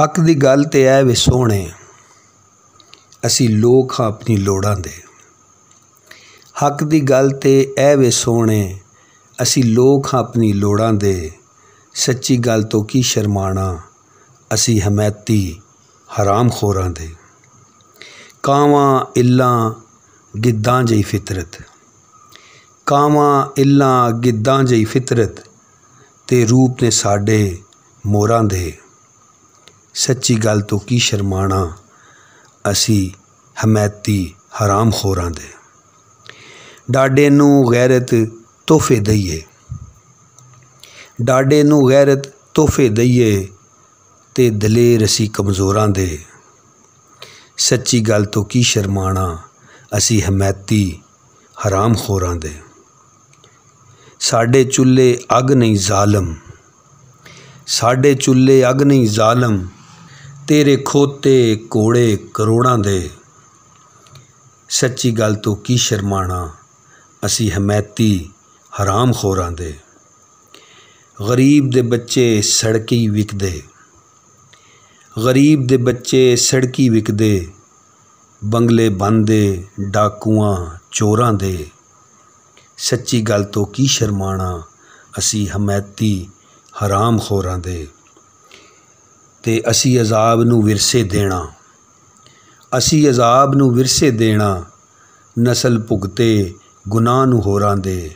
ਹੱਕ ਦੀ ਗੱਲ ਤੇ ਐ ਵੇ ਸੋਹਣੇ ਅਸੀਂ ਲੋਕ ਹਾਂ ਆਪਣੀ ਲੋੜਾਂ ਦੇ ਹੱਕ ਦੀ ਗੱਲ ਤੇ ਐ ਵੇ ਸੋਹਣੇ ਅਸੀਂ ਲੋਕ ਹਾਂ ਆਪਣੀ ਲੋੜਾਂ ਦੇ ਸੱਚੀ ਗੱਲ ਤੋਂ ਕੀ ਸ਼ਰਮਾਣਾ ਅਸੀਂ ਹਮੈਤੀ ਹਰਾਮ ਖੋਰਾਂ ਦੇ ਕਾਵਾਂ ਇੱਲਾਂ ਗਿੱਦਾਂ ਜਈ ਫਿਤਰਤ ਕਾਵਾਂ ਇੱਲਾਂ ਗਿੱਦਾਂ ਜਈ ਫਿਤਰਤ ਤੇ ਰੂਪ ਨੇ ਸਾਡੇ ਮੋਰਾਂ ਦੇ ਸੱਚੀ ਗੱਲ ਤੋਂ ਕੀ ਸ਼ਰਮਾਣਾ ਅਸੀਂ ਹਮੈਤੀ ਹਰਾਮ ਖੋਰਾਂ ਦੇ ਡਾਡੇ ਨੂੰ ਗੈਰਤ ਤੋਹਫੇ ਦਈਏ ਡਾਡੇ ਨੂੰ ਗੈਰਤ ਤੋਹਫੇ ਦਈਏ ਤੇ ਦਲੇਰ ਅਸੀਂ ਕਮਜ਼ੋਰਾਂ ਦੇ ਸੱਚੀ ਗੱਲ ਤੋਂ ਕੀ ਸ਼ਰਮਾਣਾ ਅਸੀਂ ਹਮੈਤੀ ਹਰਾਮ ਖੋਰਾਂ ਦੇ ਸਾਡੇ ਚੁੱਲ੍ਹੇ ਅਗ ਨਹੀਂ ਜ਼ਾਲਮ ਸਾਡੇ ਚੁੱਲ੍ਹੇ ਅਗ ਨਹੀਂ ਜ਼ਾਲਮ ਤੇਰੇ ਖੋਤੇ ਕੋੜੇ ਕਰੋੜਾਂ ਦੇ ਸੱਚੀ ਗੱਲ ਤੋਂ ਕੀ ਸ਼ਰਮਾਣਾ ਅਸੀਂ ਹਮੈਤੀ ਹਰਾਮ ਖੋਰਾਂ ਦੇ ਗਰੀਬ ਦੇ ਬੱਚੇ ਸੜਕੀ ਵਿਕਦੇ ਗਰੀਬ ਦੇ ਬੱਚੇ ਸੜਕੀ ਵਿਕਦੇ ਬੰਗਲੇ ਬੰਦੇ ਡਾਕੂਆਂ ਚੋਰਾਂ ਦੇ ਸੱਚੀ ਗੱਲ ਤੋਂ ਕੀ ਸ਼ਰਮਾਣਾ ਅਸੀਂ ਹਮੈਤੀ ਹਰਾਮ ਖੋਰਾਂ ਦੇ ਤੇ ਅਸੀਂ ਅਜ਼ਾਬ ਨੂੰ ਵਿਰਸੇ ਦੇਣਾ ਅਸੀਂ ਅਜ਼ਾਬ ਨੂੰ ਵਿਰਸੇ ਦੇਣਾ ਨਸਲ ਭੁਗਤੇ ਗੁਨਾਹ ਨੂੰ ਹੋਰਾਂ ਦੇ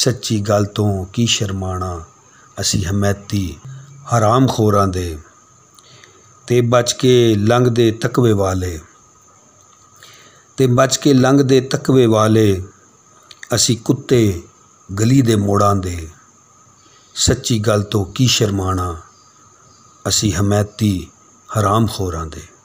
ਸੱਚੀ ਗੱਲ ਤੋਂ ਕੀ ਸ਼ਰਮਾਣਾ ਅਸੀਂ ਹਮੈਤੀ ਹਰਾਮ ਖੋਰਾਂ ਦੇ ਤੇ ਬਚ ਕੇ ਲੰਘਦੇ ਤਕਵੇ ਵਾਲੇ ਤੇ ਬਚ ਕੇ ਲੰਘਦੇ ਤਕਵੇ ਵਾਲੇ ਅਸੀਂ ਕੁੱਤੇ ਗਲੀ ਦੇ ਮੋੜਾਂ ਦੇ ਸੱਚੀ ਗੱਲ ਤੋਂ ਕੀ ਸ਼ਰਮਾਣਾ ਅਸੀਂ ਹਮੈਤੀ ਹਰਾਮ ਖੋਰਾਂ ਦੇ